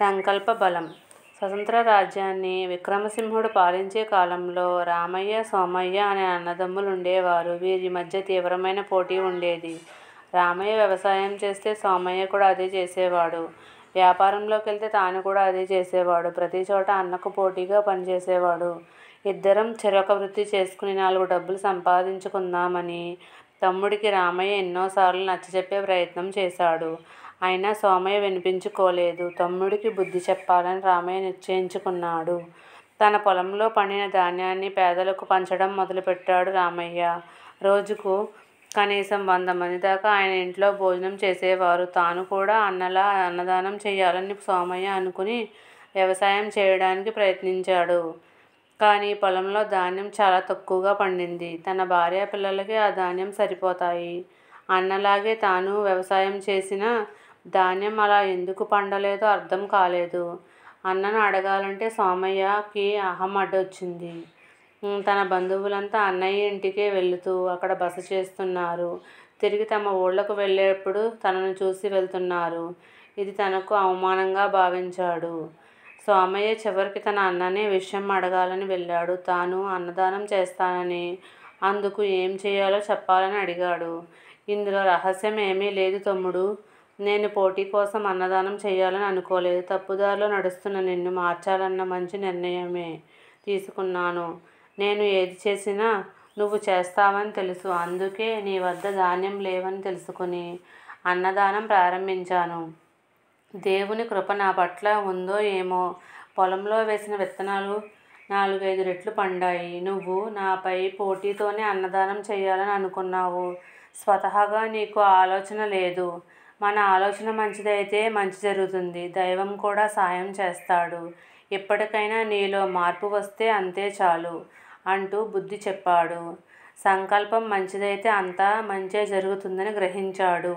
సంకల్ప బలం స్వతంత్ర రాజ్యాన్ని విక్రమసింహుడు పాలించే కాలంలో రామయ్య సోమయ్య అనే అన్నదమ్ములు ఉండేవారు వీరి మధ్య తీవ్రమైన పోటీ ఉండేది రామయ్య వ్యవసాయం చేస్తే సోమయ్య కూడా అదే చేసేవాడు వ్యాపారంలోకి వెళ్తే తాను కూడా అదే చేసేవాడు ప్రతి చోట అన్నకు పోటీగా పనిచేసేవాడు ఇద్దరం చెరొక వృత్తి చేసుకుని నాలుగు డబ్బులు సంపాదించుకుందామని తమ్ముడికి రామయ్య ఎన్నోసార్లు నచ్చచెప్పే ప్రయత్నం చేశాడు అయినా సోమయ్య వినిపించుకోలేదు తమ్ముడికి బుద్ధి చెప్పాలని రామయ్య నిశ్చయించుకున్నాడు తన పొలంలో పండిన ధాన్యాన్ని పేదలకు పంచడం మొదలుపెట్టాడు రామయ్య రోజుకు కనీసం వంద మంది దాకా ఆయన ఇంట్లో భోజనం చేసేవారు తాను కూడా అన్నలా అన్నదానం చేయాలని సోమయ్య అనుకుని వ్యవసాయం చేయడానికి ప్రయత్నించాడు కానీ పొలంలో ధాన్యం చాలా తక్కువగా పండింది తన భార్య పిల్లలకి ఆ ధాన్యం సరిపోతాయి అన్నలాగే తాను వ్యవసాయం చేసిన ధాన్యం అలా ఎందుకు పండలేదో అర్థం కాలేదు అన్నను అడగాలంటే సోమయ్యకి అహం అడ్డొచ్చింది తన బంధువులంతా అన్నయ్య ఇంటికే వెళుతూ అక్కడ బస చేస్తున్నారు తిరిగి తమ ఊళ్ళకు వెళ్ళేప్పుడు తనను చూసి వెళ్తున్నారు ఇది తనకు అవమానంగా భావించాడు సోమయ్య చివరికి తన అన్ననే విషయం అడగాలని వెళ్ళాడు తాను అన్నదానం చేస్తానని అందుకు ఏం చేయాలో చెప్పాలని అడిగాడు ఇందులో రహస్యం ఏమీ లేదు తమ్ముడు నేను పోటీ కోసం అన్నదానం చేయాలని అనుకోలేదు తప్పుదారిలో నడుస్తున్న నిన్ను మార్చాలన్న మంచి నిర్ణయమే తీసుకున్నాను నేను ఏది చేసినా నువ్వు చేస్తావని తెలుసు అందుకే నీ వద్ద ధాన్యం లేవని తెలుసుకుని అన్నదానం ప్రారంభించాను దేవుని కృప నా పట్ల ఉందో ఏమో పొలంలో వేసిన విత్తనాలు నాలుగైదు రెట్లు పండాయి నువ్వు నాపై పోటీతోనే అన్నదానం చేయాలని అనుకున్నావు స్వతహాగా నీకు ఆలోచన లేదు మన ఆలోచన మంచిదైతే మంచి జరుగుతుంది దైవం కూడా సాయం చేస్తాడు ఎప్పటికైనా నీలో మార్పు వస్తే అంతే చాలు అంటూ బుద్ధి చెప్పాడు సంకల్పం మంచిదైతే అంతా మంచే జరుగుతుందని గ్రహించాడు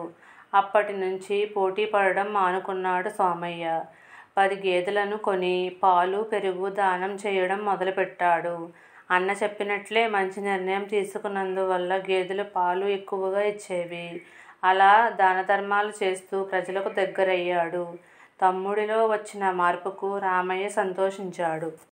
అప్పటి నుంచి పోటీ పడడం మానుకున్నాడు సోమయ్య పది గేదెలను కొని పాలు పెరుగు దానం చేయడం మొదలుపెట్టాడు అన్న చెప్పినట్లే మంచి నిర్ణయం తీసుకున్నందువల్ల గేదెలు పాలు ఎక్కువగా ఇచ్చేవి అలా దానధర్మాలు చేస్తూ ప్రజలకు దగ్గరయ్యాడు తమ్ముడిలో వచ్చిన మార్పుకు రామయ్య సంతోషించాడు